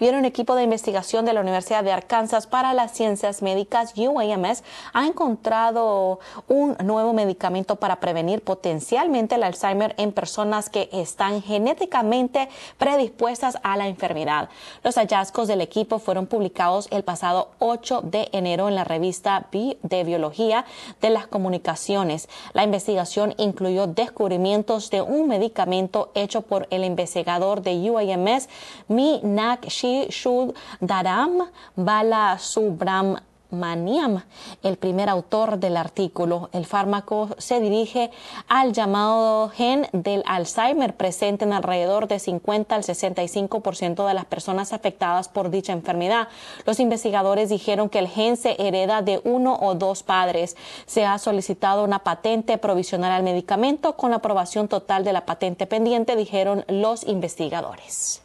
Bien, un equipo de investigación de la Universidad de Arkansas para las Ciencias Médicas, UAMS, ha encontrado un nuevo medicamento para prevenir potencialmente el Alzheimer en personas que están genéticamente predispuestas a la enfermedad. Los hallazgos del equipo fueron publicados el pasado 8 de enero en la revista de Biología de las Comunicaciones. La investigación incluyó descubrimientos de un medicamento hecho por el investigador de UAMS, Mi Nak Kishu Shudaram Bala Subram el primer autor del artículo. El fármaco se dirige al llamado gen del Alzheimer presente en alrededor de 50 al 65% de las personas afectadas por dicha enfermedad. Los investigadores dijeron que el gen se hereda de uno o dos padres. Se ha solicitado una patente provisional al medicamento con la aprobación total de la patente pendiente, dijeron los investigadores.